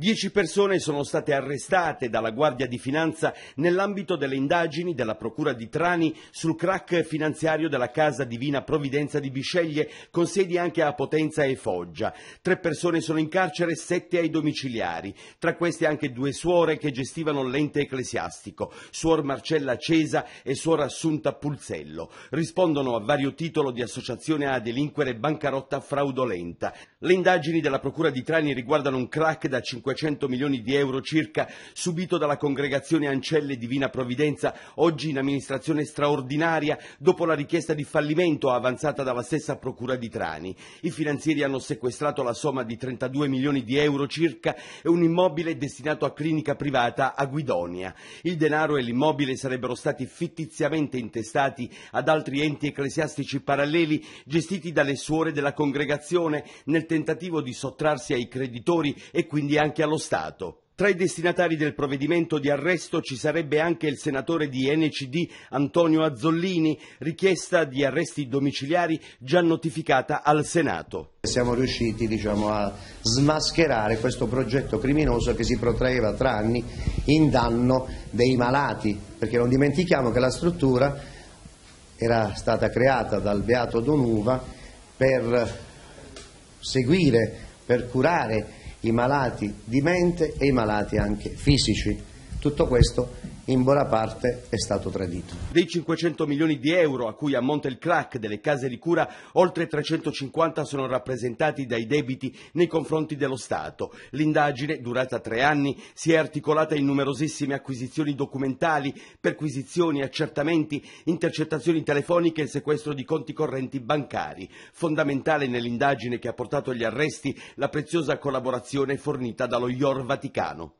Dieci persone sono state arrestate dalla Guardia di Finanza nell'ambito delle indagini della Procura di Trani sul crack finanziario della Casa Divina Provvidenza di Bisceglie, con sedi anche a Potenza e Foggia. Tre persone sono in carcere, sette ai domiciliari. Tra queste anche due suore che gestivano l'ente ecclesiastico, suor Marcella Cesa e suor Assunta Pulzello. Rispondono a vario titolo di associazione a delinquere bancarotta fraudolenta. Le indagini della Procura di Trani riguardano un crack da 50 500 milioni di euro circa subito dalla congregazione Ancelle Divina Provvidenza, oggi in amministrazione straordinaria dopo la richiesta di fallimento avanzata dalla stessa Procura di Trani. I finanzieri hanno sequestrato la somma di 32 milioni di euro circa e un immobile destinato a clinica privata a Guidonia. Il denaro e l'immobile sarebbero stati fittiziamente intestati ad altri enti ecclesiastici paralleli gestiti dalle suore della congregazione nel tentativo di sottrarsi ai creditori e quindi anche anche allo Stato. Tra i destinatari del provvedimento di arresto ci sarebbe anche il senatore di NCD Antonio Azzollini, richiesta di arresti domiciliari già notificata al Senato. Siamo riusciti diciamo, a smascherare questo progetto criminoso che si protraeva tra anni in danno dei malati, perché non dimentichiamo che la struttura era stata creata dal Beato Donuva per seguire, per curare i malati di mente e i malati anche fisici. Tutto questo in buona parte è stato tradito. Dei 500 milioni di euro a cui ammonta il crack delle case di cura, oltre 350 sono rappresentati dai debiti nei confronti dello Stato. L'indagine, durata tre anni, si è articolata in numerosissime acquisizioni documentali, perquisizioni, accertamenti, intercettazioni telefoniche e sequestro di conti correnti bancari. Fondamentale nell'indagine che ha portato agli arresti la preziosa collaborazione fornita dallo IOR Vaticano.